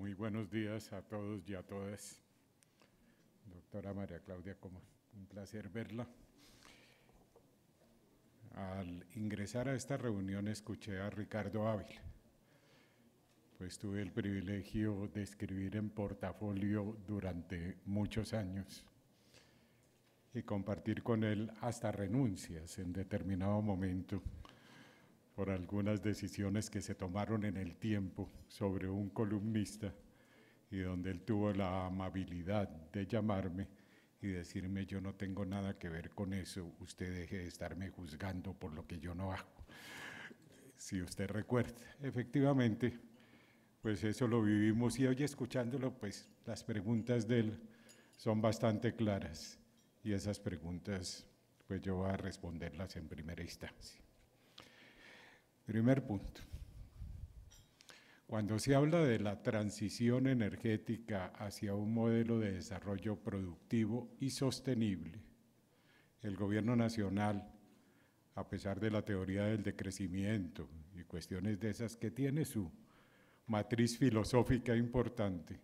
muy buenos días a todos y a todas. Doctora María Claudia Como un placer verla. Al ingresar a esta reunión escuché a Ricardo Ávila, pues tuve el privilegio de escribir en portafolio durante muchos años y compartir con él hasta renuncias en determinado momento por algunas decisiones que se tomaron en el tiempo sobre un columnista y donde él tuvo la amabilidad de llamarme y decirme yo no tengo nada que ver con eso, usted deje de estarme juzgando por lo que yo no hago. Si usted recuerda, efectivamente, pues eso lo vivimos y hoy escuchándolo, pues las preguntas de él son bastante claras y esas preguntas pues yo voy a responderlas en primera instancia. Primer punto. Cuando se habla de la transición energética hacia un modelo de desarrollo productivo y sostenible, el Gobierno Nacional, a pesar de la teoría del decrecimiento y cuestiones de esas que tiene su matriz filosófica importante,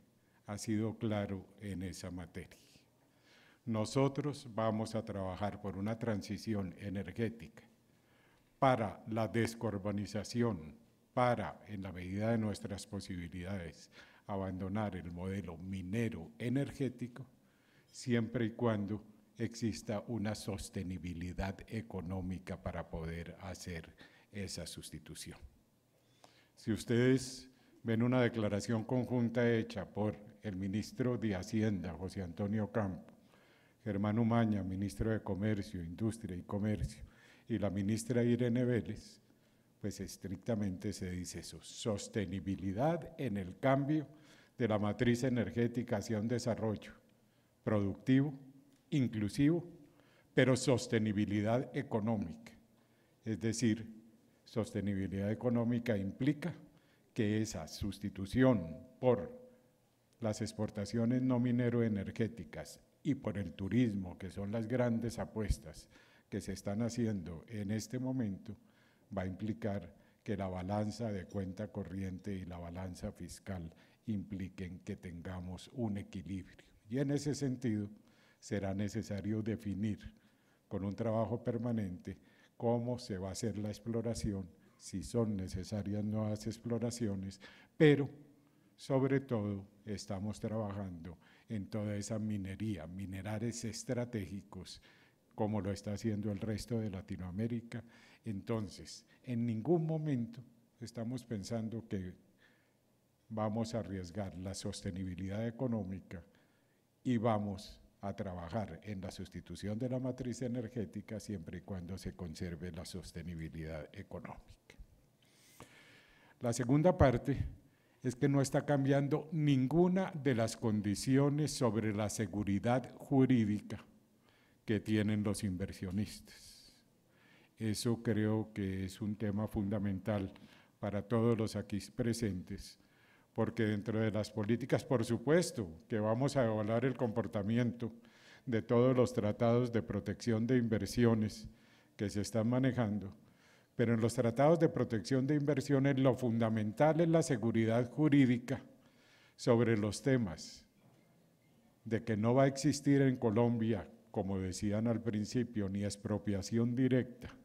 ha sido claro en esa materia. Nosotros vamos a trabajar por una transición energética para la descarbonización, para, en la medida de nuestras posibilidades, abandonar el modelo minero energético, siempre y cuando exista una sostenibilidad económica para poder hacer esa sustitución. Si ustedes ven una declaración conjunta hecha por el ministro de Hacienda, José Antonio Campo, Germán Umaña, ministro de Comercio, Industria y Comercio, y la ministra Irene Vélez, pues estrictamente se dice eso, sostenibilidad en el cambio de la matriz energética hacia un desarrollo productivo, inclusivo, pero sostenibilidad económica. Es decir, sostenibilidad económica implica que esa sustitución por las exportaciones no minero energéticas y por el turismo, que son las grandes apuestas que se están haciendo en este momento va a implicar que la balanza de cuenta corriente y la balanza fiscal impliquen que tengamos un equilibrio. Y en ese sentido será necesario definir con un trabajo permanente cómo se va a hacer la exploración, si son necesarias nuevas exploraciones, pero sobre todo estamos trabajando en toda esa minería, minerales estratégicos como lo está haciendo el resto de Latinoamérica. Entonces, en ningún momento estamos pensando que vamos a arriesgar la sostenibilidad económica y vamos a trabajar en la sustitución de la matriz energética siempre y cuando se conserve la sostenibilidad económica. La segunda parte es que no está cambiando ninguna de las condiciones sobre la seguridad jurídica que tienen los inversionistas. Eso creo que es un tema fundamental para todos los aquí presentes, porque dentro de las políticas, por supuesto, que vamos a evaluar el comportamiento de todos los tratados de protección de inversiones que se están manejando, pero en los tratados de protección de inversiones lo fundamental es la seguridad jurídica sobre los temas de que no va a existir en Colombia como decían al principio, ni expropiación directa,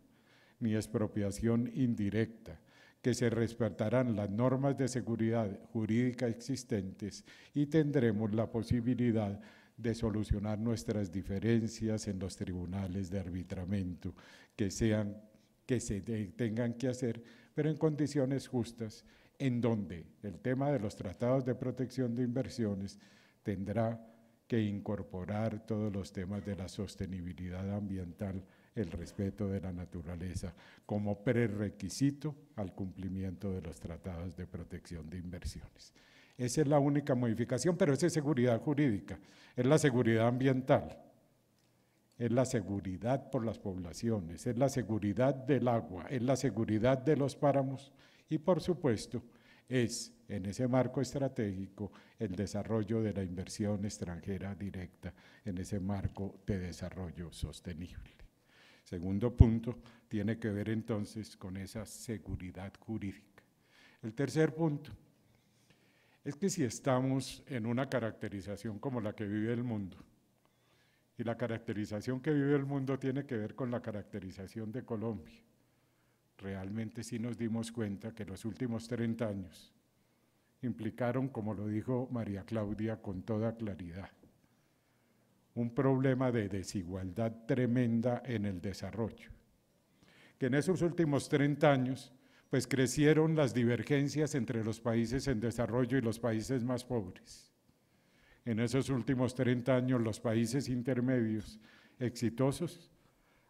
ni expropiación indirecta, que se respetarán las normas de seguridad jurídica existentes y tendremos la posibilidad de solucionar nuestras diferencias en los tribunales de arbitramiento, que, sean, que se tengan que hacer, pero en condiciones justas, en donde el tema de los tratados de protección de inversiones tendrá que incorporar todos los temas de la sostenibilidad ambiental, el respeto de la naturaleza, como prerequisito al cumplimiento de los tratados de protección de inversiones. Esa es la única modificación, pero esa es seguridad jurídica, es la seguridad ambiental, es la seguridad por las poblaciones, es la seguridad del agua, es la seguridad de los páramos y por supuesto es en ese marco estratégico el desarrollo de la inversión extranjera directa en ese marco de desarrollo sostenible. Segundo punto, tiene que ver entonces con esa seguridad jurídica. El tercer punto es que si estamos en una caracterización como la que vive el mundo, y la caracterización que vive el mundo tiene que ver con la caracterización de Colombia, realmente sí nos dimos cuenta que los últimos 30 años implicaron, como lo dijo María Claudia con toda claridad, un problema de desigualdad tremenda en el desarrollo, que en esos últimos 30 años pues crecieron las divergencias entre los países en desarrollo y los países más pobres. En esos últimos 30 años los países intermedios exitosos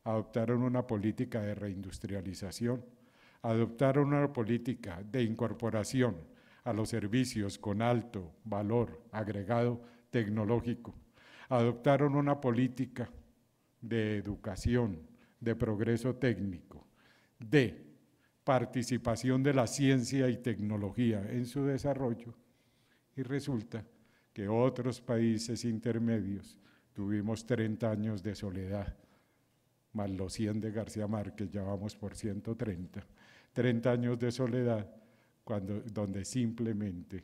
adoptaron una política de reindustrialización, adoptaron una política de incorporación a los servicios con alto valor agregado tecnológico. Adoptaron una política de educación, de progreso técnico, de participación de la ciencia y tecnología en su desarrollo y resulta que otros países intermedios tuvimos 30 años de soledad, más los 100 de García Márquez, ya vamos por 130, 30 años de soledad cuando, donde simplemente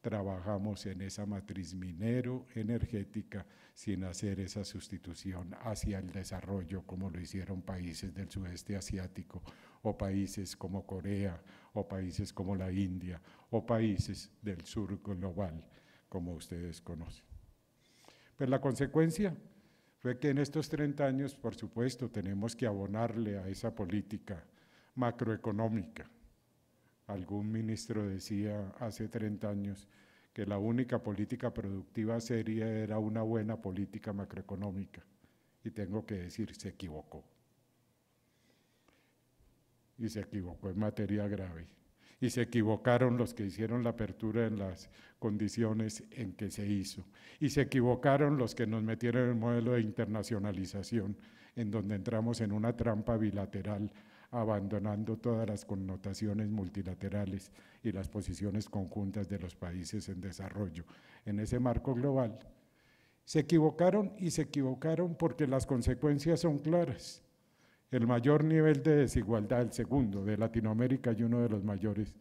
trabajamos en esa matriz minero-energética sin hacer esa sustitución hacia el desarrollo como lo hicieron países del sudeste asiático o países como Corea o países como la India o países del sur global como ustedes conocen. Pero pues la consecuencia fue que en estos 30 años, por supuesto, tenemos que abonarle a esa política macroeconómica Algún ministro decía hace 30 años que la única política productiva seria era una buena política macroeconómica. Y tengo que decir, se equivocó. Y se equivocó en materia grave. Y se equivocaron los que hicieron la apertura en las condiciones en que se hizo. Y se equivocaron los que nos metieron en el modelo de internacionalización, en donde entramos en una trampa bilateral abandonando todas las connotaciones multilaterales y las posiciones conjuntas de los países en desarrollo en ese marco global. Se equivocaron y se equivocaron porque las consecuencias son claras. El mayor nivel de desigualdad, el segundo de Latinoamérica y uno de los mayores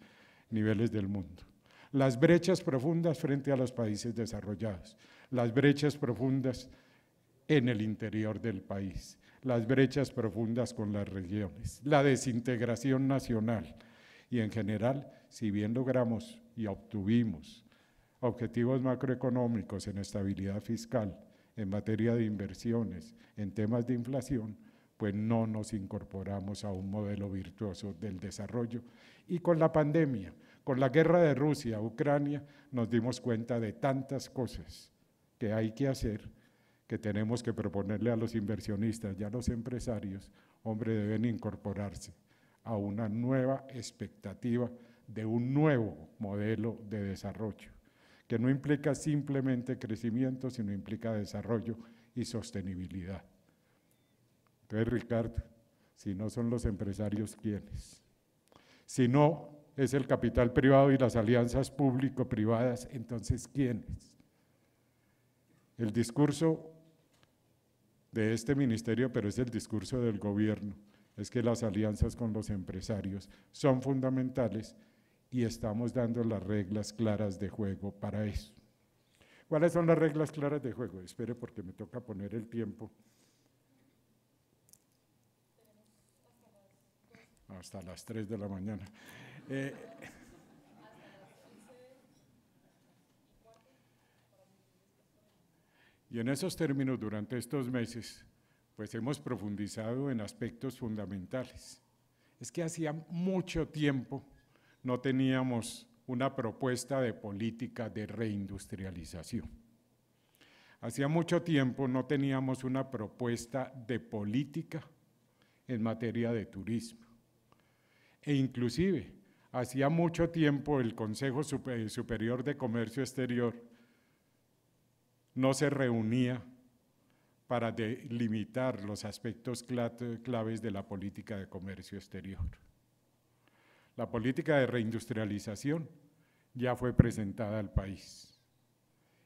niveles del mundo. Las brechas profundas frente a los países desarrollados, las brechas profundas en el interior del país las brechas profundas con las regiones, la desintegración nacional y en general, si bien logramos y obtuvimos objetivos macroeconómicos en estabilidad fiscal, en materia de inversiones, en temas de inflación, pues no nos incorporamos a un modelo virtuoso del desarrollo. Y con la pandemia, con la guerra de Rusia, Ucrania, nos dimos cuenta de tantas cosas que hay que hacer que tenemos que proponerle a los inversionistas y a los empresarios, hombre, deben incorporarse a una nueva expectativa de un nuevo modelo de desarrollo, que no implica simplemente crecimiento, sino implica desarrollo y sostenibilidad. Entonces, Ricardo, si no son los empresarios, ¿quiénes? Si no es el capital privado y las alianzas público-privadas, entonces ¿quiénes? El discurso de este ministerio, pero es el discurso del gobierno, es que las alianzas con los empresarios son fundamentales y estamos dando las reglas claras de juego para eso. ¿Cuáles son las reglas claras de juego? Espere porque me toca poner el tiempo. Hasta las 3 de la mañana. Eh, Y en esos términos, durante estos meses, pues hemos profundizado en aspectos fundamentales. Es que hacía mucho tiempo no teníamos una propuesta de política de reindustrialización. Hacía mucho tiempo no teníamos una propuesta de política en materia de turismo. E inclusive, hacía mucho tiempo el Consejo Superior de Comercio Exterior no se reunía para delimitar los aspectos claves de la política de comercio exterior. La política de reindustrialización ya fue presentada al país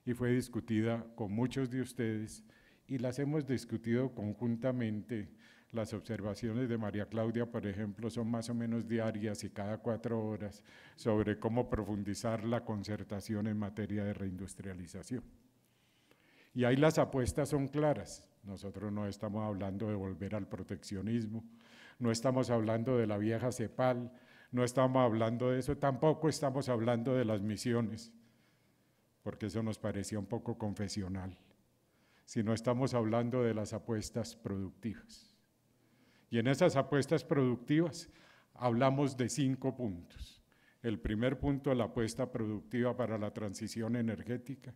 y fue discutida con muchos de ustedes y las hemos discutido conjuntamente. Las observaciones de María Claudia, por ejemplo, son más o menos diarias y cada cuatro horas sobre cómo profundizar la concertación en materia de reindustrialización. Y ahí las apuestas son claras. Nosotros no estamos hablando de volver al proteccionismo, no estamos hablando de la vieja CEPAL, no estamos hablando de eso, tampoco estamos hablando de las misiones, porque eso nos parecía un poco confesional, sino estamos hablando de las apuestas productivas. Y en esas apuestas productivas hablamos de cinco puntos. El primer punto, la apuesta productiva para la transición energética.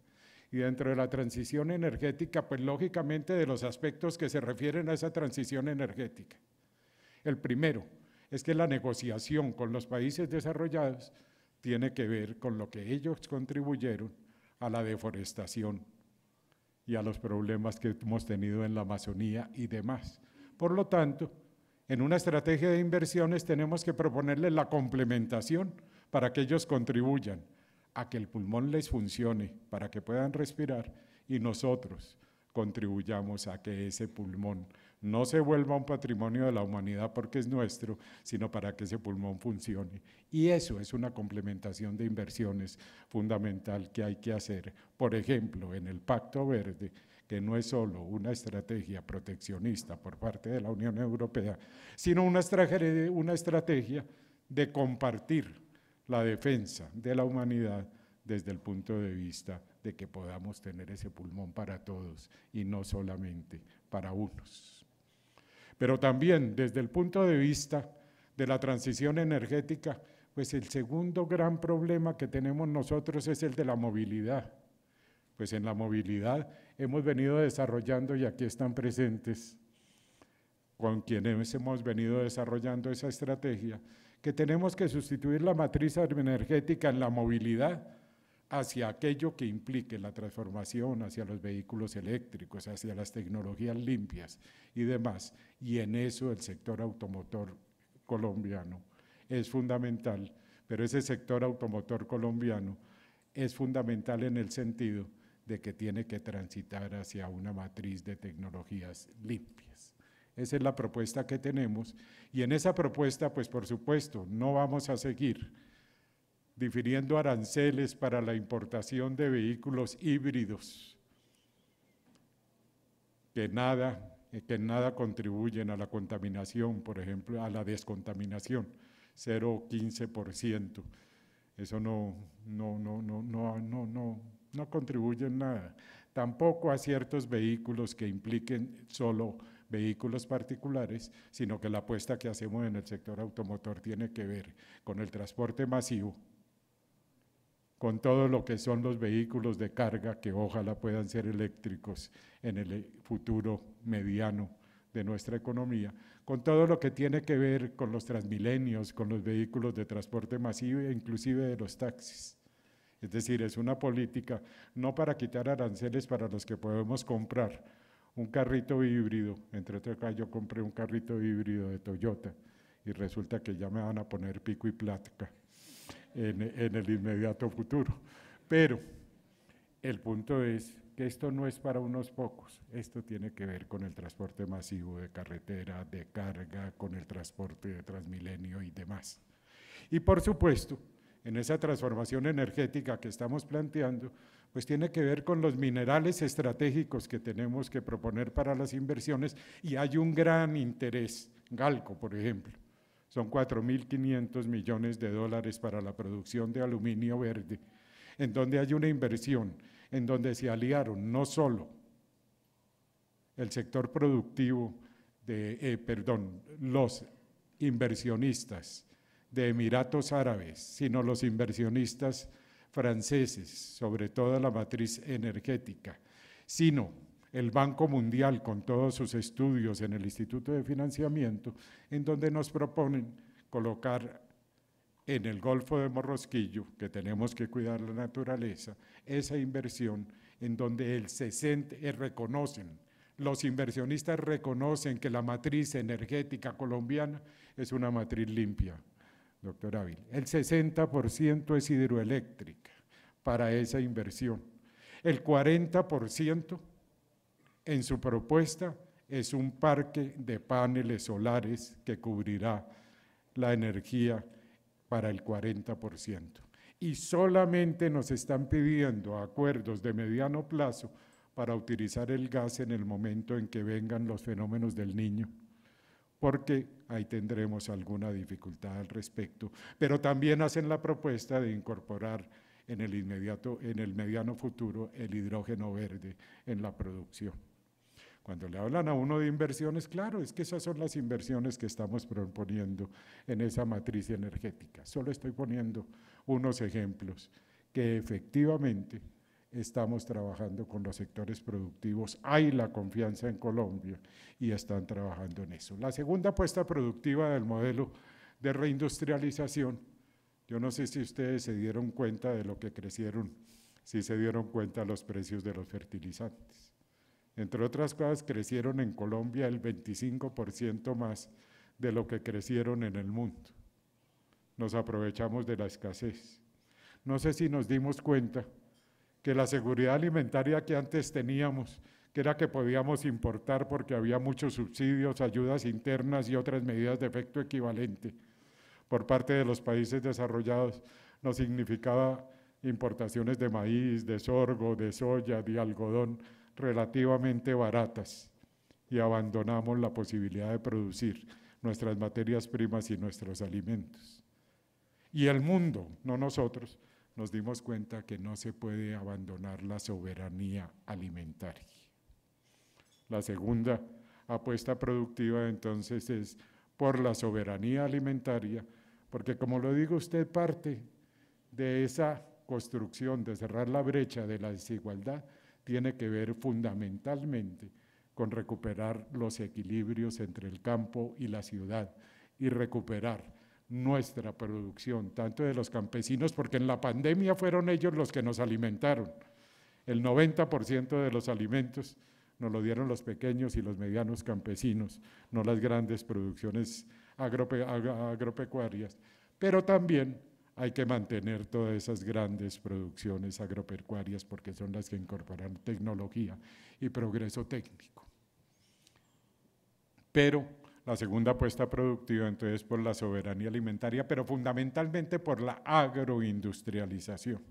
Y dentro de la transición energética, pues lógicamente de los aspectos que se refieren a esa transición energética. El primero es que la negociación con los países desarrollados tiene que ver con lo que ellos contribuyeron a la deforestación y a los problemas que hemos tenido en la Amazonía y demás. Por lo tanto, en una estrategia de inversiones tenemos que proponerles la complementación para que ellos contribuyan a que el pulmón les funcione para que puedan respirar y nosotros contribuyamos a que ese pulmón no se vuelva un patrimonio de la humanidad porque es nuestro, sino para que ese pulmón funcione. Y eso es una complementación de inversiones fundamental que hay que hacer. Por ejemplo, en el Pacto Verde, que no es solo una estrategia proteccionista por parte de la Unión Europea, sino una, estrategia de compartir la defensa de la humanidad desde el punto de vista de que podamos tener ese pulmón para todos y no solamente para unos. Pero también desde el punto de vista de la transición energética, pues el segundo gran problema que tenemos nosotros es el de la movilidad. Pues en la movilidad hemos venido desarrollando y aquí están presentes con quienes hemos venido desarrollando esa estrategia, que tenemos que sustituir la matriz energética en la movilidad hacia aquello que implique la transformación hacia los vehículos eléctricos, hacia las tecnologías limpias y demás. Y en eso el sector automotor colombiano es fundamental, pero ese sector automotor colombiano es fundamental en el sentido de que tiene que transitar hacia una matriz de tecnologías limpias. Esa es la propuesta que tenemos. Y en esa propuesta, pues por supuesto, no vamos a seguir definiendo aranceles para la importación de vehículos híbridos que nada, que nada contribuyen a la contaminación, por ejemplo, a la descontaminación, 0,15%. Eso no, no, no, no, no, no, no, no contribuye en nada. Tampoco a ciertos vehículos que impliquen solo vehículos particulares, sino que la apuesta que hacemos en el sector automotor tiene que ver con el transporte masivo, con todo lo que son los vehículos de carga que ojalá puedan ser eléctricos en el eh, futuro mediano de nuestra economía, con todo lo que tiene que ver con los transmilenios, con los vehículos de transporte masivo e inclusive de los taxis. Es decir, es una política no para quitar aranceles para los que podemos comprar, un carrito híbrido, entre otras cosas yo compré un carrito híbrido de Toyota y resulta que ya me van a poner pico y plática en, en el inmediato futuro. Pero el punto es que esto no es para unos pocos, esto tiene que ver con el transporte masivo de carretera, de carga, con el transporte de Transmilenio y demás. Y por supuesto, en esa transformación energética que estamos planteando, pues tiene que ver con los minerales estratégicos que tenemos que proponer para las inversiones y hay un gran interés, Galco, por ejemplo. Son 4.500 millones de dólares para la producción de aluminio verde, en donde hay una inversión, en donde se aliaron no solo el sector productivo, de, eh, perdón, los inversionistas de Emiratos Árabes, sino los inversionistas franceses, sobre todo la matriz energética, sino el Banco Mundial con todos sus estudios en el Instituto de Financiamiento, en donde nos proponen colocar en el Golfo de Morrosquillo, que tenemos que cuidar la naturaleza, esa inversión en donde el 60 eh, reconocen, los inversionistas reconocen que la matriz energética colombiana es una matriz limpia, doctor Ávila. El 60% es hidroeléctrica para esa inversión. El 40% en su propuesta es un parque de paneles solares que cubrirá la energía para el 40%. Y solamente nos están pidiendo acuerdos de mediano plazo para utilizar el gas en el momento en que vengan los fenómenos del niño porque ahí tendremos alguna dificultad al respecto. Pero también hacen la propuesta de incorporar en el inmediato, en el mediano futuro, el hidrógeno verde en la producción. Cuando le hablan a uno de inversiones, claro, es que esas son las inversiones que estamos proponiendo en esa matriz energética. Solo estoy poniendo unos ejemplos que efectivamente estamos trabajando con los sectores productivos, hay la confianza en Colombia y están trabajando en eso. La segunda apuesta productiva del modelo de reindustrialización, yo no sé si ustedes se dieron cuenta de lo que crecieron, si se dieron cuenta los precios de los fertilizantes. Entre otras cosas, crecieron en Colombia el 25% más de lo que crecieron en el mundo. Nos aprovechamos de la escasez. No sé si nos dimos cuenta, que la seguridad alimentaria que antes teníamos, que era que podíamos importar porque había muchos subsidios, ayudas internas y otras medidas de efecto equivalente por parte de los países desarrollados, no significaba importaciones de maíz, de sorgo, de soya, de algodón relativamente baratas y abandonamos la posibilidad de producir nuestras materias primas y nuestros alimentos. Y el mundo, no nosotros, nos dimos cuenta que no se puede abandonar la soberanía alimentaria. La segunda apuesta productiva entonces es por la soberanía alimentaria, porque como lo digo usted, parte de esa construcción de cerrar la brecha de la desigualdad tiene que ver fundamentalmente con recuperar los equilibrios entre el campo y la ciudad y recuperar nuestra producción, tanto de los campesinos, porque en la pandemia fueron ellos los que nos alimentaron. El 90% de los alimentos nos lo dieron los pequeños y los medianos campesinos, no las grandes producciones agropecuarias. Pero también hay que mantener todas esas grandes producciones agropecuarias porque son las que incorporan tecnología y progreso técnico. Pero la segunda apuesta productiva entonces por la soberanía alimentaria, pero fundamentalmente por la agroindustrialización.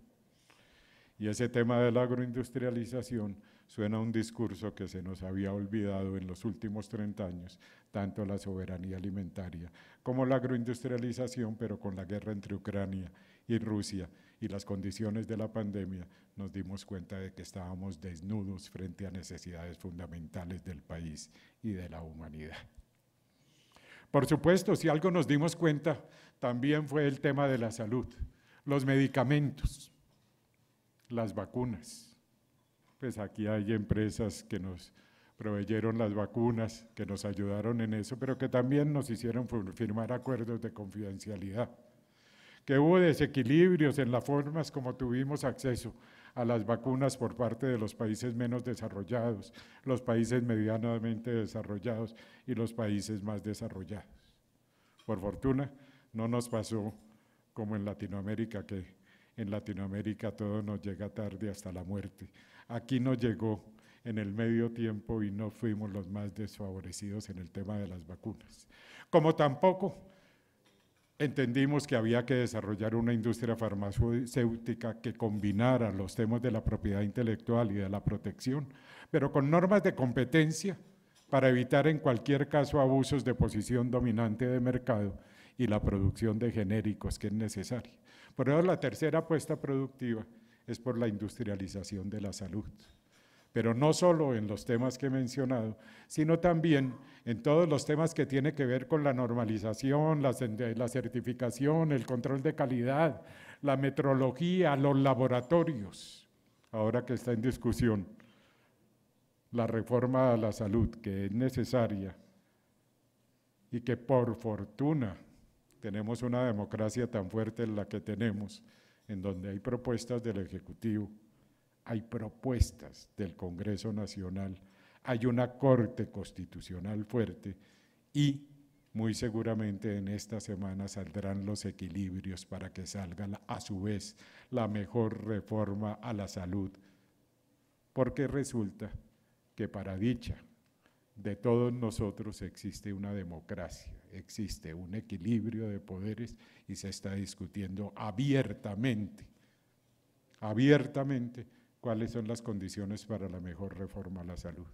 Y ese tema de la agroindustrialización suena a un discurso que se nos había olvidado en los últimos 30 años, tanto la soberanía alimentaria como la agroindustrialización, pero con la guerra entre Ucrania y Rusia y las condiciones de la pandemia, nos dimos cuenta de que estábamos desnudos frente a necesidades fundamentales del país y de la humanidad. Por supuesto, si algo nos dimos cuenta, también fue el tema de la salud, los medicamentos, las vacunas. Pues aquí hay empresas que nos proveyeron las vacunas, que nos ayudaron en eso, pero que también nos hicieron firmar acuerdos de confidencialidad. Que hubo desequilibrios en las formas como tuvimos acceso a las vacunas por parte de los países menos desarrollados, los países medianamente desarrollados y los países más desarrollados. Por fortuna, no nos pasó como en Latinoamérica, que en Latinoamérica todo nos llega tarde hasta la muerte. Aquí nos llegó en el medio tiempo y no fuimos los más desfavorecidos en el tema de las vacunas. Como tampoco entendimos que había que desarrollar una industria farmacéutica que combinara los temas de la propiedad intelectual y de la protección, pero con normas de competencia para evitar en cualquier caso abusos de posición dominante de mercado y la producción de genéricos que es necesaria. Por eso la tercera apuesta productiva es por la industrialización de la salud pero no solo en los temas que he mencionado, sino también en todos los temas que tiene que ver con la normalización, la, eh, la certificación, el control de calidad, la metrología, los laboratorios, ahora que está en discusión la reforma a la salud que es necesaria y que por fortuna tenemos una democracia tan fuerte en la que tenemos, en donde hay propuestas del Ejecutivo hay propuestas del Congreso Nacional, hay una Corte Constitucional fuerte y muy seguramente en esta semana saldrán los equilibrios para que salga a su vez la mejor reforma a la salud, porque resulta que para dicha de todos nosotros existe una democracia, existe un equilibrio de poderes y se está discutiendo abiertamente, abiertamente cuáles son las condiciones para la mejor reforma a la salud.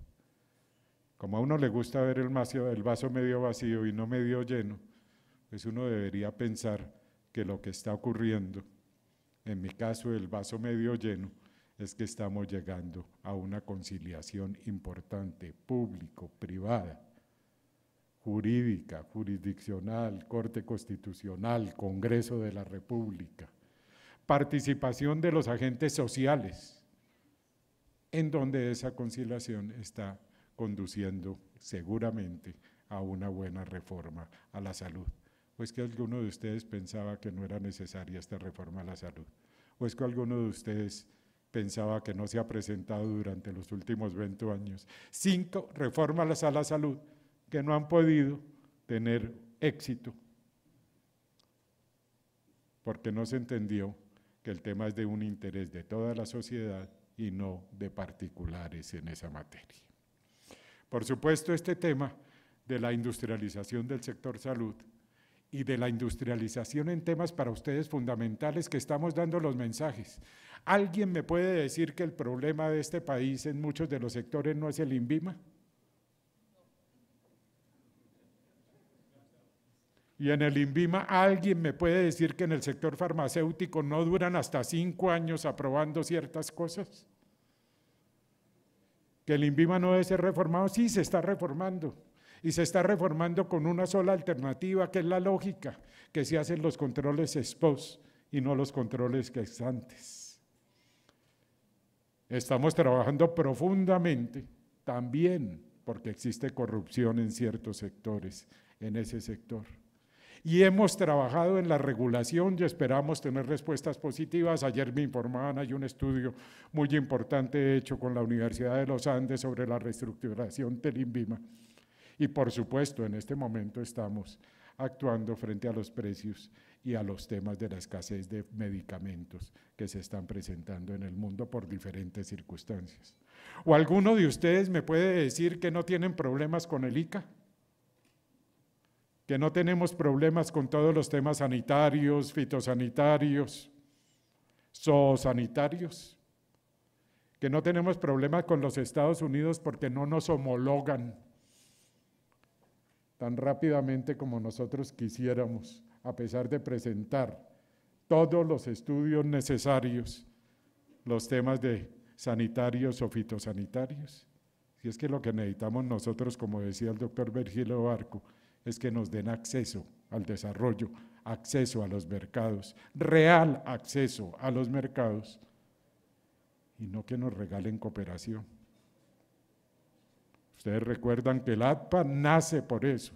Como a uno le gusta ver el, vaso medio vacío y no medio lleno, pues uno debería pensar que lo que está ocurriendo, en mi caso el vaso medio lleno, es que estamos llegando a una conciliación importante, público-privada, jurídica, jurisdiccional, Corte Constitucional, Congreso de la República, participación de los agentes sociales en donde esa conciliación está conduciendo seguramente a una buena reforma a la salud. ¿O es que alguno de ustedes pensaba que no era necesaria esta reforma a la salud? ¿O es que alguno de ustedes pensaba que no se ha presentado durante los últimos 20 años? Cinco reformas a la salud que no han podido tener éxito porque no se entendió que el tema es de un interés de toda la sociedad y no de particulares en esa materia. Por supuesto, este tema de la industrialización del sector salud y de la industrialización en temas para ustedes fundamentales que estamos dando los mensajes. ¿Alguien me puede decir que el problema de este país en muchos de los sectores no es el INVIMA? Y en el INVIMA, alguien me puede decir que en el sector farmacéutico no duran hasta cinco años aprobando ciertas cosas. Que el INVIMA no debe ser reformado, sí se está reformando. Y se está reformando con una sola alternativa, que es la lógica, que se hacen los controles ex y no los controles que antes. Estamos trabajando profundamente también porque existe corrupción en ciertos sectores, en ese sector y hemos trabajado en la regulación y esperamos tener respuestas positivas. Ayer me informaban, hay un estudio muy importante hecho con la Universidad de los Andes sobre la reestructuración del INVIMA. Y por supuesto, en este momento estamos actuando frente a los precios y a los temas de la escasez de medicamentos que se están presentando en el mundo por diferentes circunstancias. ¿O alguno de ustedes me puede decir que no tienen problemas con el ICA? que no tenemos problemas con todos los temas sanitarios, fitosanitarios, zoosanitarios, que no tenemos problemas con los Estados Unidos porque no nos homologan tan rápidamente como nosotros quisiéramos, a pesar de presentar todos los estudios necesarios, los temas de sanitarios o fitosanitarios. Si es que lo que necesitamos nosotros, como decía el doctor Virgilio Barco, es que nos den acceso al desarrollo, acceso a los mercados, real acceso a los mercados, y no que nos regalen cooperación. Ustedes recuerdan que el ADPA nace por eso,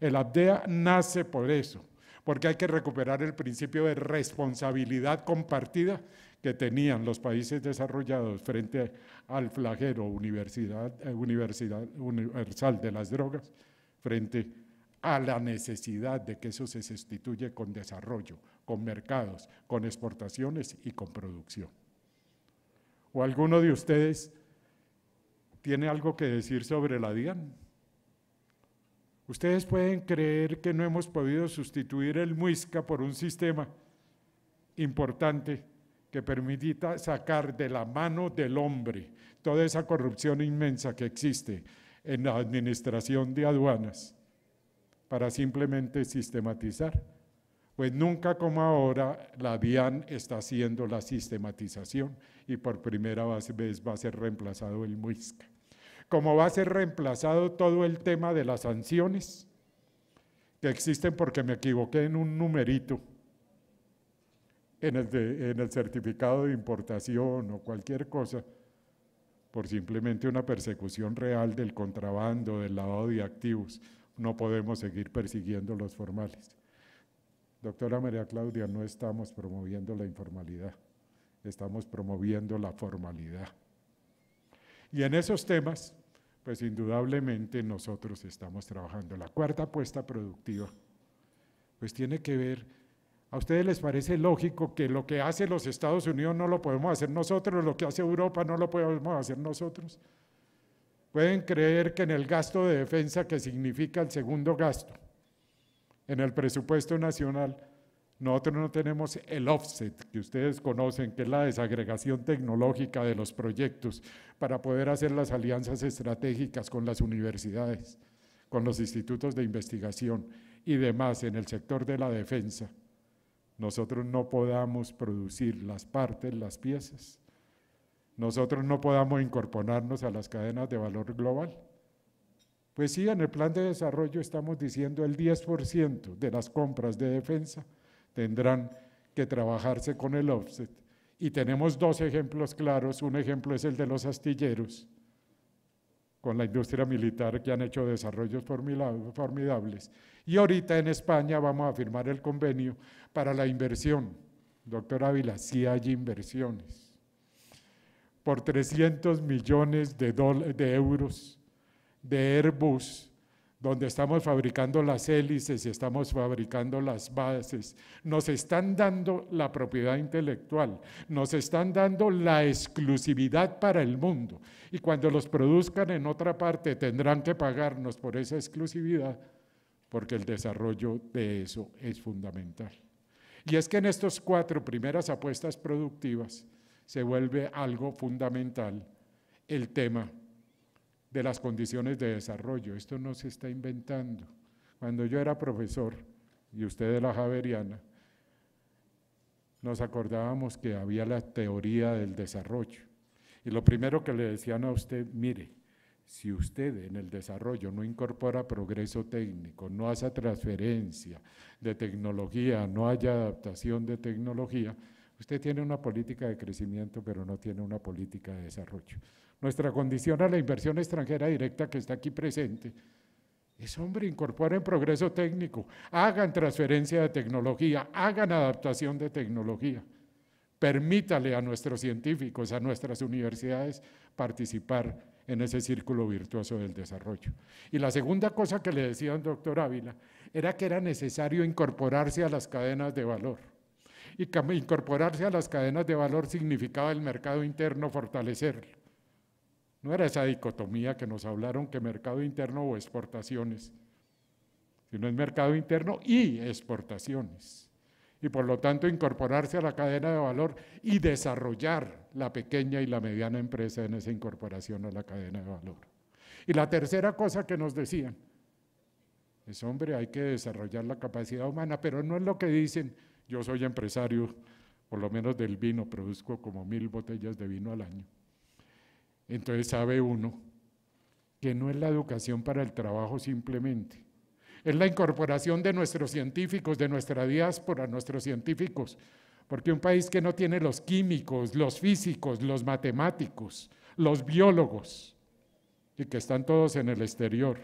el ABDEA nace por eso, porque hay que recuperar el principio de responsabilidad compartida que tenían los países desarrollados frente al flagelo universidad, eh, universal de las drogas, frente a a la necesidad de que eso se sustituye con desarrollo, con mercados, con exportaciones y con producción. ¿O alguno de ustedes tiene algo que decir sobre la DIAN? Ustedes pueden creer que no hemos podido sustituir el MUISCA por un sistema importante que permita sacar de la mano del hombre toda esa corrupción inmensa que existe en la administración de aduanas para simplemente sistematizar. Pues nunca como ahora la DIAN está haciendo la sistematización y por primera vez va a ser reemplazado el MUISCA. Como va a ser reemplazado todo el tema de las sanciones que existen porque me equivoqué en un numerito, en el, en el certificado de importación o cualquier cosa, por simplemente una persecución real del contrabando, del lavado de activos no podemos seguir persiguiendo los formales. Doctora María Claudia, no estamos promoviendo la informalidad, estamos promoviendo la formalidad. Y en esos temas, pues indudablemente nosotros estamos trabajando. La cuarta apuesta productiva, pues tiene que ver, ¿a ustedes les parece lógico que lo que hace los Estados Unidos no lo podemos hacer nosotros, lo que hace Europa no lo podemos hacer nosotros? pueden creer que en el gasto de defensa, que significa el segundo gasto, en el presupuesto nacional, nosotros no tenemos el offset que ustedes conocen, que es la desagregación tecnológica de los proyectos para poder hacer las alianzas estratégicas con las universidades, con los institutos de investigación y demás en el sector de la defensa. Nosotros no podamos producir las partes, las piezas nosotros no podamos incorporarnos a las cadenas de valor global. Pues sí, en el plan de desarrollo estamos diciendo el 10% de las compras de defensa tendrán que trabajarse con el offset. Y tenemos dos ejemplos claros. Un ejemplo es el de los astilleros, con la industria militar que han hecho desarrollos formidables. Y ahorita en España vamos a firmar el convenio para la inversión. Doctor Ávila, sí hay inversiones por 300 millones de, euros de Airbus, donde estamos fabricando las hélices y estamos fabricando las bases. Nos están dando la propiedad intelectual, nos están dando la exclusividad para el mundo. Y cuando los produzcan en otra parte tendrán que pagarnos por esa exclusividad, porque el desarrollo de eso es fundamental. Y es que en estos cuatro primeras apuestas productivas, se vuelve algo fundamental el tema de las condiciones de desarrollo. Esto no se está inventando. Cuando yo era profesor y usted de la Javeriana, nos acordábamos que había la teoría del desarrollo. Y lo primero que le decían a usted, mire, si usted en el desarrollo no incorpora progreso técnico, no hace transferencia de tecnología, no haya adaptación de tecnología, Usted tiene una política de crecimiento, pero no tiene una política de desarrollo. Nuestra condición a la inversión extranjera directa que está aquí presente es, hombre, incorporen progreso técnico, hagan transferencia de tecnología, hagan adaptación de tecnología, permítale a nuestros científicos, a nuestras universidades participar en ese círculo virtuoso del desarrollo. Y la segunda cosa que le decía al doctor Ávila era que era necesario incorporarse a las cadenas de valor y incorporarse a las cadenas de valor significaba el mercado interno fortalecerlo. No era esa dicotomía que nos hablaron que mercado interno o exportaciones, sino es mercado interno y exportaciones. Y por lo tanto incorporarse a la cadena de valor y desarrollar la pequeña y la mediana empresa en esa incorporación a la cadena de valor. Y la tercera cosa que nos decían es, hombre, hay que desarrollar la capacidad humana, pero no es lo que dicen, yo soy empresario, por lo menos del vino, produzco como mil botellas de vino al año. Entonces sabe uno que no es la educación para el trabajo simplemente, es la incorporación de nuestros científicos, de nuestra diáspora, nuestros científicos, porque un país que no tiene los químicos, los físicos, los matemáticos, los biólogos, y que están todos en el exterior,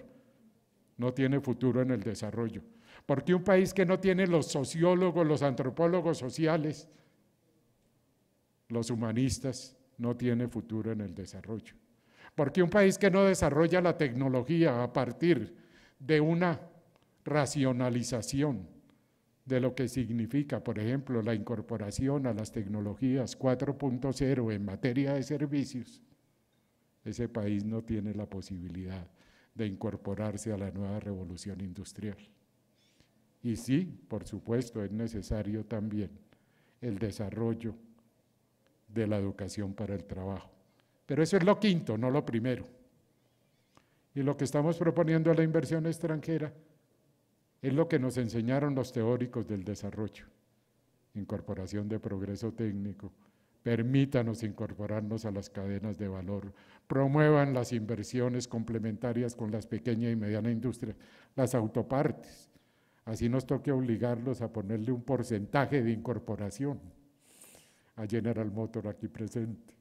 no tiene futuro en el desarrollo. Porque un país que no tiene los sociólogos, los antropólogos sociales, los humanistas, no tiene futuro en el desarrollo. Porque un país que no desarrolla la tecnología a partir de una racionalización de lo que significa, por ejemplo, la incorporación a las tecnologías 4.0 en materia de servicios, ese país no tiene la posibilidad de incorporarse a la nueva revolución industrial. Y sí, por supuesto, es necesario también el desarrollo de la educación para el trabajo. Pero eso es lo quinto, no lo primero. Y lo que estamos proponiendo a la inversión extranjera es lo que nos enseñaron los teóricos del desarrollo. Incorporación de progreso técnico, permítanos incorporarnos a las cadenas de valor, promuevan las inversiones complementarias con las pequeñas y medianas industrias, las autopartes, Así nos toque obligarlos a ponerle un porcentaje de incorporación a General Motor aquí presente.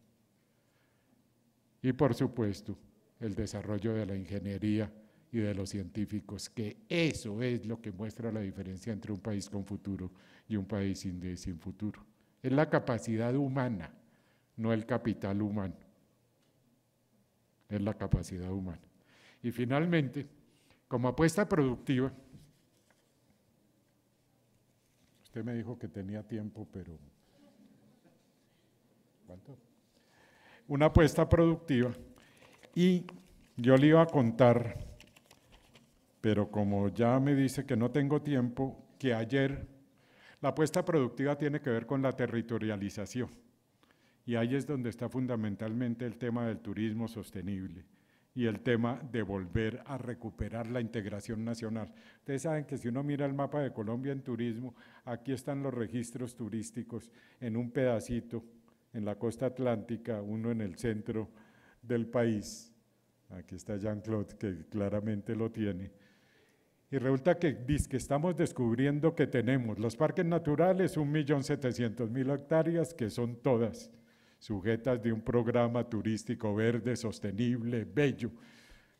Y por supuesto, el desarrollo de la ingeniería y de los científicos, que eso es lo que muestra la diferencia entre un país con futuro y un país sin futuro. Es la capacidad humana, no el capital humano. Es la capacidad humana. Y finalmente, como apuesta productiva, Usted me dijo que tenía tiempo, pero... ¿Cuánto? Una apuesta productiva. Y yo le iba a contar, pero como ya me dice que no tengo tiempo, que ayer la apuesta productiva tiene que ver con la territorialización. Y ahí es donde está fundamentalmente el tema del turismo sostenible y el tema de volver a recuperar la integración nacional. Ustedes saben que si uno mira el mapa de Colombia en turismo, aquí están los registros turísticos en un pedacito, en la costa atlántica, uno en el centro del país. Aquí está Jean-Claude, que claramente lo tiene. Y resulta que, que estamos descubriendo que tenemos los parques naturales, 1.700.000 hectáreas, que son todas sujetas de un programa turístico verde, sostenible, bello,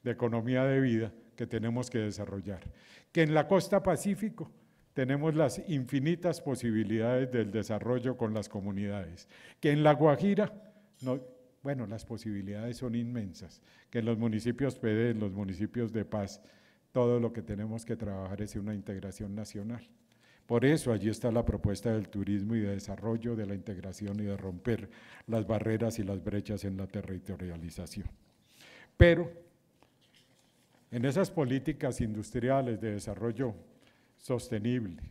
de economía de vida que tenemos que desarrollar. Que en la costa Pacífico tenemos las infinitas posibilidades del desarrollo con las comunidades. Que en la Guajira, no, bueno, las posibilidades son inmensas. Que en los municipios PD, en los municipios de paz, todo lo que tenemos que trabajar es una integración nacional. Por eso allí está la propuesta del turismo y de desarrollo, de la integración y de romper las barreras y las brechas en la territorialización. Pero en esas políticas industriales de desarrollo sostenible,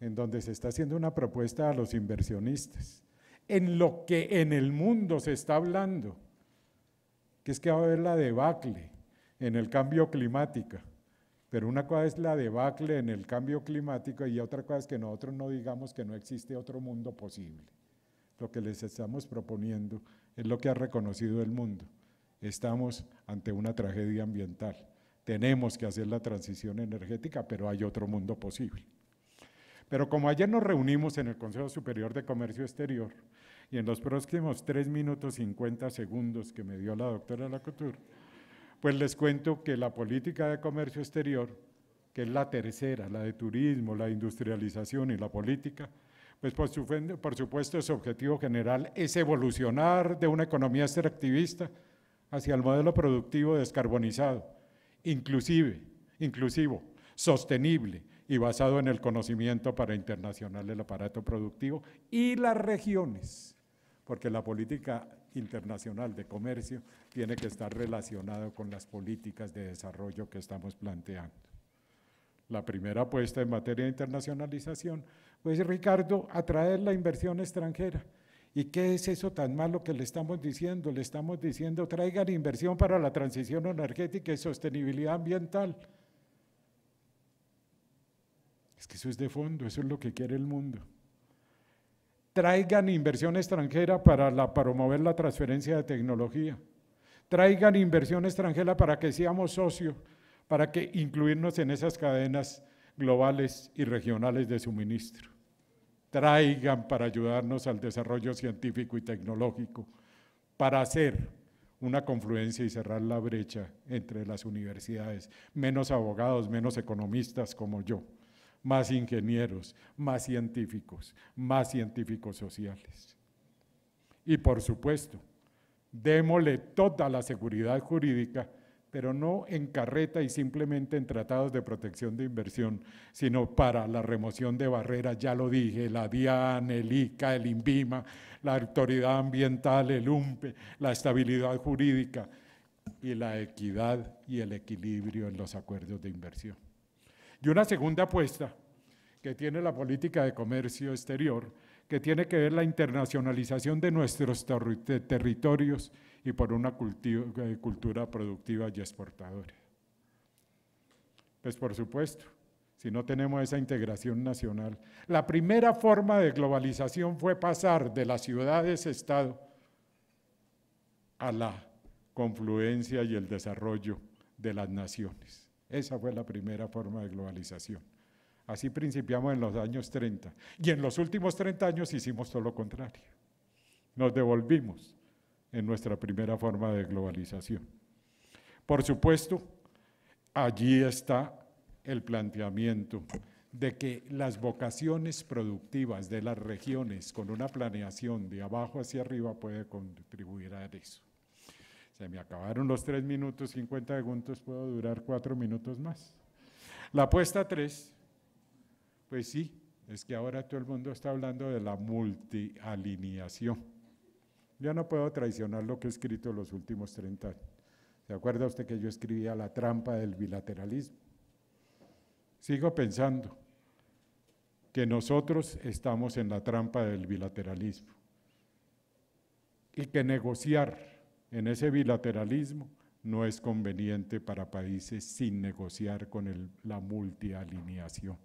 en donde se está haciendo una propuesta a los inversionistas, en lo que en el mundo se está hablando, que es que va a haber la debacle en el cambio climático, pero una cosa es la debacle en el cambio climático y otra cosa es que nosotros no digamos que no existe otro mundo posible. Lo que les estamos proponiendo es lo que ha reconocido el mundo. Estamos ante una tragedia ambiental. Tenemos que hacer la transición energética, pero hay otro mundo posible. Pero como ayer nos reunimos en el Consejo Superior de Comercio Exterior y en los próximos 3 minutos 50 segundos que me dio la doctora Lacouture, pues les cuento que la política de comercio exterior, que es la tercera, la de turismo, la industrialización y la política, pues por, supuesto su objetivo general es evolucionar de una economía extractivista hacia el modelo productivo descarbonizado, inclusive, inclusivo, sostenible y basado en el conocimiento para internacional del aparato productivo y las regiones, porque la política Internacional de Comercio tiene que estar relacionado con las políticas de desarrollo que estamos planteando. La primera apuesta en materia de internacionalización, pues Ricardo, atraer la inversión extranjera. ¿Y qué es eso tan malo que le estamos diciendo? Le estamos diciendo, traigan inversión para la transición energética y sostenibilidad ambiental. Es que eso es de fondo, eso es lo que quiere el mundo traigan inversión extranjera para la, promover la transferencia de tecnología, traigan inversión extranjera para que seamos socios, para que incluirnos en esas cadenas globales y regionales de suministro. Traigan para ayudarnos al desarrollo científico y tecnológico, para hacer una confluencia y cerrar la brecha entre las universidades, menos abogados, menos economistas como yo más ingenieros, más científicos, más científicos sociales. Y por supuesto, démosle toda la seguridad jurídica, pero no en carreta y simplemente en tratados de protección de inversión, sino para la remoción de barreras, ya lo dije, la DIAN, el ICA, el INVIMA, la autoridad ambiental, el UMPE, la estabilidad jurídica y la equidad y el equilibrio en los acuerdos de inversión. Y una segunda apuesta que tiene la política de comercio exterior, que tiene que ver la internacionalización de nuestros territorios y por una eh, cultura productiva y exportadora. Pues por supuesto, si no tenemos esa integración nacional. La primera forma de globalización fue pasar de las ciudades-estado a la confluencia y el desarrollo de las naciones. Esa fue la primera forma de globalización. Así principiamos en los años 30. Y en los últimos 30 años hicimos todo lo contrario. Nos devolvimos en nuestra primera forma de globalización. Por supuesto, allí está el planteamiento de que las vocaciones productivas de las regiones con una planeación de abajo hacia arriba puede contribuir a eso. Se me acabaron los tres minutos 50 segundos, puedo durar cuatro minutos más. La apuesta tres, pues sí, es que ahora todo el mundo está hablando de la multialineación. Ya no puedo traicionar lo que he escrito los últimos 30 años. ¿Se acuerda usted que yo escribía la trampa del bilateralismo? Sigo pensando que nosotros estamos en la trampa del bilateralismo y que negociar en ese bilateralismo no es conveniente para países sin negociar con la multialineación.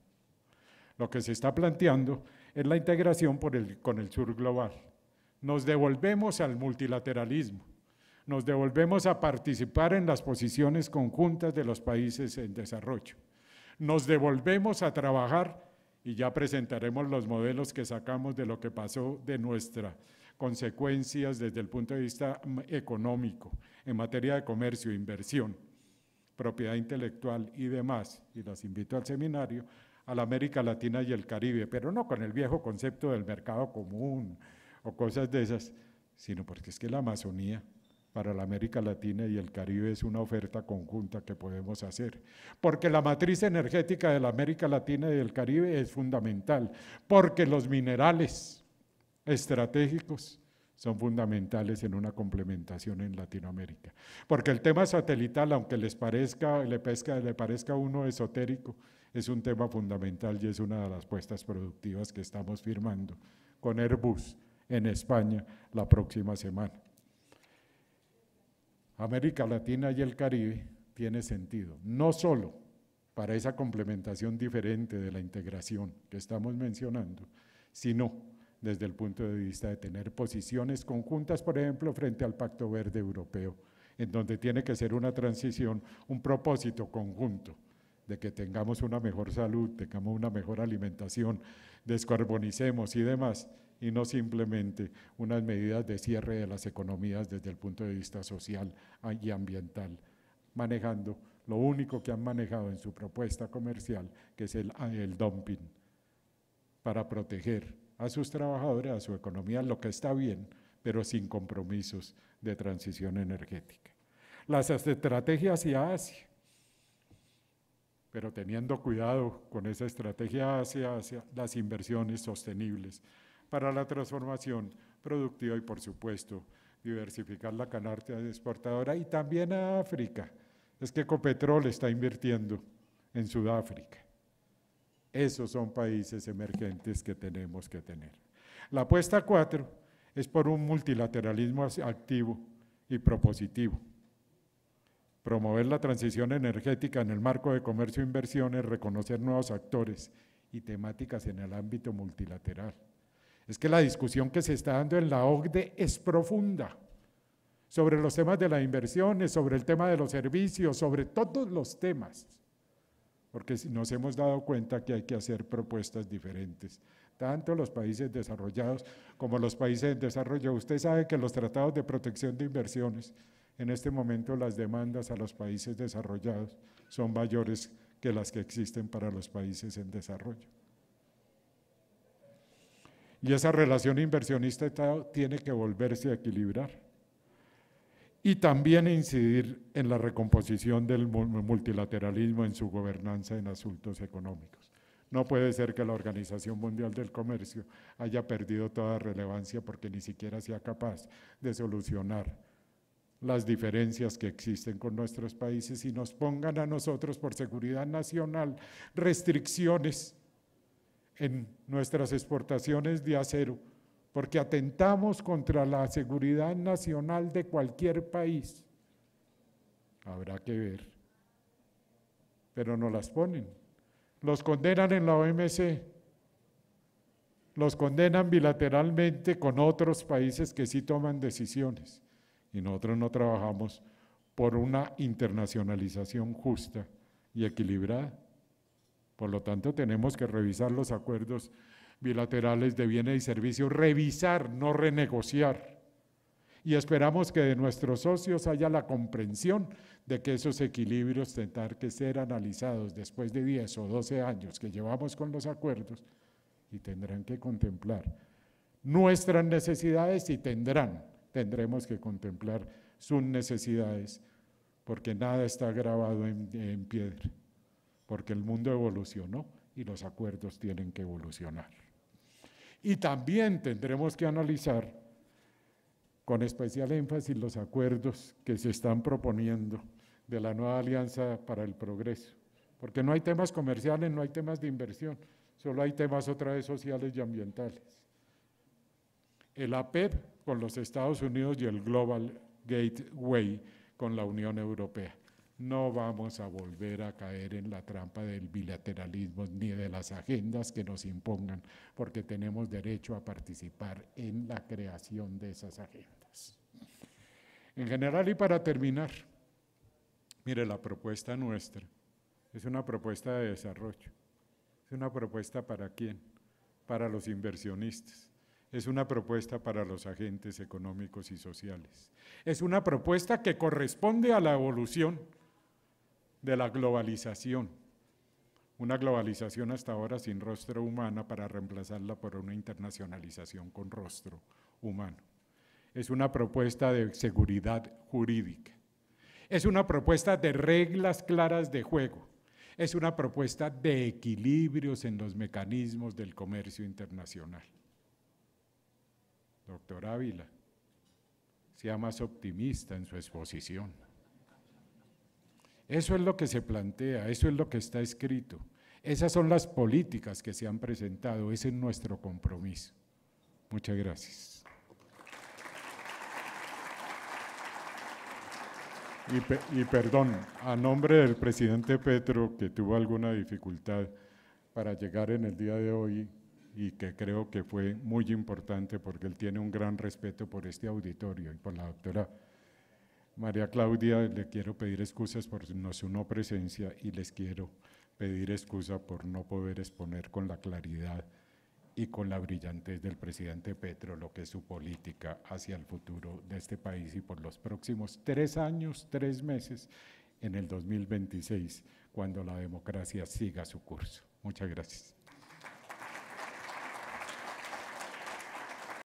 Lo que se está planteando es la integración con el sur global. Nos devolvemos al multilateralismo, nos devolvemos a participar en las posiciones conjuntas de los países en desarrollo, nos devolvemos a trabajar y ya presentaremos los modelos que sacamos de lo que pasó de nuestra consecuencias desde el punto de vista mm, económico, en materia de comercio, inversión, propiedad intelectual y demás, y las invito al seminario, a la América Latina y el Caribe, pero no con el viejo concepto del mercado común o cosas de esas, sino porque es que la Amazonía para la América Latina y el Caribe es una oferta conjunta que podemos hacer, porque la matriz energética de la América Latina y el Caribe es fundamental, porque los minerales, estratégicos son fundamentales en una complementación en Latinoamérica. Porque el tema satelital, aunque les parezca, le, parezca uno esotérico, es un tema fundamental y es una de las puestas productivas que estamos firmando con Airbus en España la próxima semana. América Latina y el Caribe tiene sentido, no solo para esa complementación diferente de la integración que estamos mencionando, sino desde el punto de vista de tener posiciones conjuntas, por ejemplo, frente al Pacto Verde Europeo, en donde tiene que ser una transición, un propósito conjunto de que tengamos una mejor salud, tengamos una mejor alimentación, descarbonicemos y demás, y no simplemente unas medidas de cierre de las economías desde el punto de vista social y ambiental, manejando lo único que han manejado en su propuesta comercial, que es el, el dumping, para proteger a sus trabajadores, a su economía, lo que está bien, pero sin compromisos de transición energética. Las estrategias hacia Asia, pero teniendo cuidado con esa estrategia hacia, Asia, las inversiones sostenibles para la transformación productiva y, por supuesto, diversificar la canarte exportadora y también a África. Es que Ecopetrol está invirtiendo en Sudáfrica esos son países emergentes que tenemos que tener. La apuesta cuatro es por un multilateralismo activo y propositivo. Promover la transición energética en el marco de comercio e inversiones, reconocer nuevos actores y temáticas en el ámbito multilateral. Es que la discusión que se está dando en la OCDE es profunda sobre los temas de las inversiones, sobre el tema de los servicios, sobre todos los temas porque nos hemos dado cuenta que hay que hacer propuestas diferentes, tanto los países desarrollados como los países en desarrollo. Usted sabe que los tratados de protección de inversiones, en este momento las demandas a los países desarrollados son mayores que las que existen para los países en desarrollo. Y esa relación inversionista Estado tiene que volverse a equilibrar y también incidir en la recomposición del multilateralismo en su gobernanza en asuntos económicos. No puede ser que la Organización Mundial del Comercio haya perdido toda relevancia porque ni siquiera sea capaz de solucionar las diferencias que existen con nuestros países y nos pongan a nosotros por seguridad nacional restricciones en nuestras exportaciones de acero porque atentamos contra la seguridad nacional de cualquier país. Habrá que ver. Pero no las ponen. Los condenan en la OMC. Los condenan bilateralmente con otros países que sí toman decisiones. Y nosotros no trabajamos por una internacionalización justa y equilibrada. Por lo tanto, tenemos que revisar los acuerdos bilaterales de bienes y servicios, revisar, no renegociar. Y esperamos que de nuestros socios haya la comprensión de que esos equilibrios tendrán que ser analizados después de 10 o 12 años que llevamos con los acuerdos y tendrán que contemplar nuestras necesidades y tendrán, tendremos que contemplar sus necesidades porque nada está grabado en, en piedra, porque el mundo evolucionó y los acuerdos tienen que evolucionar. Y también tendremos que analizar con especial énfasis los acuerdos que se están proponiendo de la nueva alianza para el progreso. Porque no hay temas comerciales, no hay temas de inversión, solo hay temas otra vez sociales y ambientales. El APEP e con los Estados Unidos y el Global Gateway con la Unión Europea no vamos a volver a caer en la trampa del bilateralismo ni de las agendas que nos impongan, porque tenemos derecho a participar en la creación de esas agendas. En general y para terminar, mire, la propuesta nuestra es una propuesta de desarrollo, es una propuesta para quién, para los inversionistas, es una propuesta para los agentes económicos y sociales, es una propuesta que corresponde a la evolución de la globalización. Una globalización hasta ahora sin rostro humana para reemplazarla por una internacionalización con rostro humano. Es una propuesta de seguridad jurídica. Es una propuesta de reglas claras de juego. Es una propuesta de equilibrios en los mecanismos del comercio internacional. Doctor Ávila, sea más optimista en su exposición. Eso es lo que se plantea, eso es lo que está escrito. Esas son las políticas que se han presentado, ese es nuestro compromiso. Muchas gracias. Y, perdón, a nombre del presidente Petro, que tuvo alguna dificultad para llegar en el día de hoy y que creo que fue muy importante porque él tiene un gran respeto por este auditorio y por la doctora María Claudia, le quiero pedir excusas por no, su no presencia y les quiero pedir excusa por no poder exponer con la claridad y con la brillantez del presidente Petro lo que es su política hacia el futuro de este país y por los próximos tres años, tres meses en el 2026, cuando la democracia siga su curso. Muchas gracias.